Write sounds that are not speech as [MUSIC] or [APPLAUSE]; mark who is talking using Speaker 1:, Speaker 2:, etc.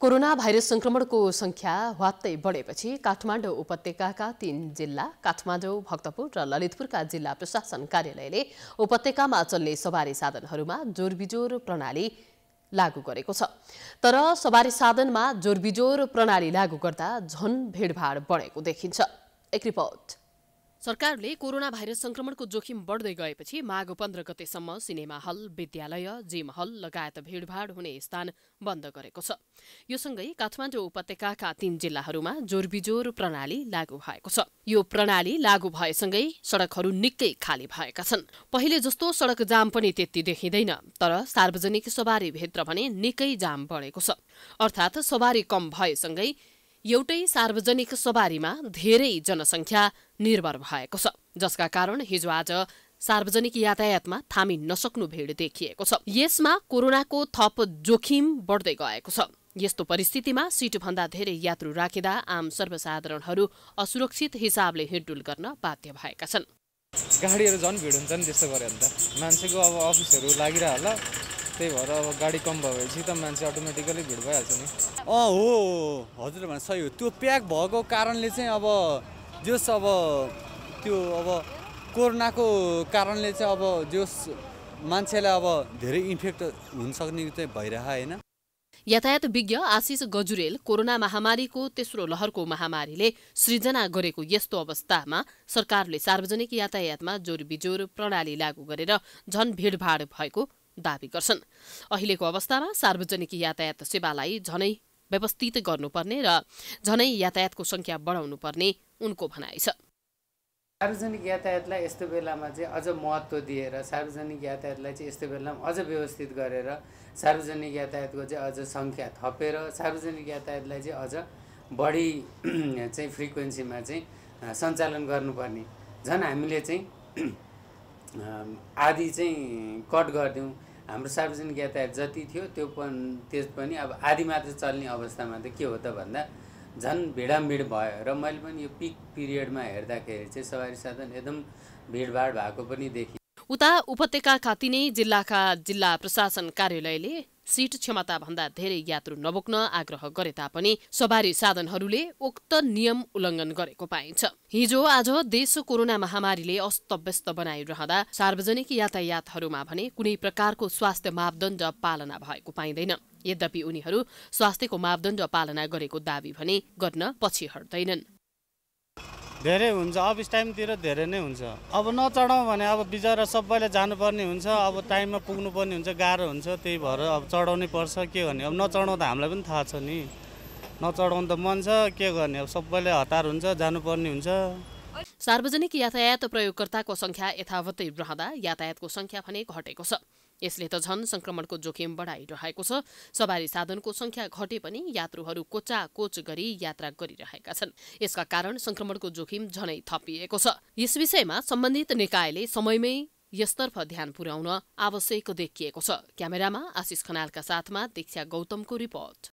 Speaker 1: corona virus संक्रमणको संख्या वात्तै बढेपछि काठमाडौँ उपत्यकाका तीन जिल्ला काठमाडौँ भक्तपुर र ललितपुरका जिल्ला प्रशासन कार्यालयले उपत्यकामा चल्ने सवारी साधनहरूमा जोरबिजोर प्रणाली लागू गरेको छ तर सवारी साधनमा जोरबिजोर प्रणाली लागू गर्दा झन भिडभाड बढेको देखिन्छ एक रिपोर्ट सरकारले कोरोना भाइरस संक्रमणको जोखिम बढ्दै गएपछि माघ पन्ध्र गतेसम्म सिनेमा हल विद्यालय जिम हल लगायत भीड़भाड़ हुने स्थान बन्द गरेको छ यो सँगै काठमाडौँ उपत्यकाका तीन जिल्लाहरूमा जोरबिजोर प्रणाली लागू भएको छ यो प्रणाली लागू भएसँगै सड़कहरू निकै खाली भएका छन् पहिले जस्तो सड़क जाम पनि त्यति देखिँदैन तर सार्वजनिक सवारी भित्र भने निकै जाम बढेको छ अर्थात् सवारी कम भएसँगै एउटै सार्वजनिक सवारीमा धेरै जनसङ्ख्या निर्भर भएको छ जसका कारण हिजो आज सार्वजनिक यातायातमा थामी नसक्नु भिड देखिएको छ यसमा कोरोनाको थप जोखिम बढ्दै गएको छ यस्तो परिस्थितिमा सिटभन्दा धेरै यात्रु राखिँदा आम सर्वसाधारणहरू असुरक्षित हिसाबले हिँडडुल गर्न बाध्य भएका छन्
Speaker 2: गाडीहरू झन् भिड हुन्छ नि त्यस्तो गऱ्यो भने त मान्छेको अब अफिसहरू लागिरह होला त्यही भएर अब गाडी कम भएपछि त मान्छे अटोमेटिकली भिड भइहाल्छ नि अँ हो हजुर भने सही हो त्यो प्याक भएको कारणले चाहिँ अब जोस् अब त्यो अब कोरोनाको कारणले चाहिँ अब जोस् मान्छेलाई अब धेरै इन्फेक्ट हुनसक्ने चाहिँ भइरह होइन
Speaker 1: यातायात विज्ञ आशिष गजुरेल कोरोना महामारीको तेस्रो लहरको महामारीले सृजना गरेको यस्तो अवस्थामा सरकारले सार्वजनिक यातायातमा जोर बिजोर प्रणाली लागू गरेर झन भिडभाड भएको दावी गर्छन् अहिलेको अवस्थामा सार्वजनिक यातायात सेवालाई झनै व्यवस्थित गर्नुपर्ने र झनै यातायातको सङ्ख्या बढाउनुपर्ने उनको भनाइ छ
Speaker 2: सार्वजनिक यातायातलाई यस्तो बेलामा चाहिँ अझ महत्त्व दिएर सार्वजनिक यातायातलाई चाहिँ यस्तो बेलामा अझ व्यवस्थित गरेर सार्वजनिक यातायातको चाहिँ अझ सङ्ख्या थपेर सार्वजनिक यातायातलाई चाहिँ अझ बढी [CLEARS THROAT] चाहिँ फ्रिक्वेन्सीमा चाहिँ सञ्चालन गर्नुपर्ने झन् हामीले चाहिँ [CLEARS THROAT] आदि चाहिँ कट गरिदिउँ हाम्रो सार्वजनिक यातायात जति थियो त्यो पनि त्यस पनि अब आधी मात्र चल्ने अवस्थामा त के हो त भन्दा झन् भिडामभिड भयो र मैले पनि यो पिक पिरियडमा हेर्दाखेरि चाहिँ सवारी साधन एकदम भिडभाड भएको पनि देखेँ
Speaker 1: उता उपत्यकाका तिनै जिल्लाका जिल्ला प्रशासन कार्यालयले सीट क्षमताभन्दा धेरै यात्रु नबोक्न आग्रह गरे तापनि सवारी साधनहरूले उक्त नियम उल्लङ्घन गरेको पाइन्छ हिजो आज देश कोरोना महामारीले अस्तव्यस्त बनाइरहँदा सार्वजनिक यातायातहरूमा भने कुनै प्रकारको स्वास्थ्य मापदण्ड पालना भएको पाइँदैन यद्यपि उनीहरू स्वास्थ्यको मापदण्ड पालना गरेको दावी भने गर्न पछि हट्दैनन्
Speaker 2: धेरै हुन्छ अफिस टाइमतिर धेरै नै हुन्छ
Speaker 1: अब नचढाउँ भने अब बिचरा
Speaker 2: सबैले जानुपर्ने हुन्छ अब टाइममा पुग्नुपर्ने हुन्छ गाह्रो हुन्छ त्यही भएर अब चढाउनै पर्छ के गर्ने अब नचढाउँ त हामीलाई पनि थाहा छ नि नचढाउनु त मन छ के गर्ने अब सबैले हतार हुन्छ जानुपर्ने हुन्छ
Speaker 1: सार्वजनिक यातायात प्रयोगकर्ताको संख्या यथावतै रहँदा यातायातको संख्या भने घटेको छ यसले त झन् संक्रमणको जोखिम बढाइरहेको छ सवारी साधनको संख्या घटे पनि यात्रुहरू कोचा कोच गरी यात्रा गरिरहेका छन् यसका कारण संक्रमणको जोखिम झनै थपिएको छ यस विषयमा सम्बन्धित निकायले समयमै यसतर्फ ध्यान पुर्याउन आवश्यक देखिएको छ क्यामेरामा आशिष खनालका साथमा दीक्षा गौतमको रिपोर्ट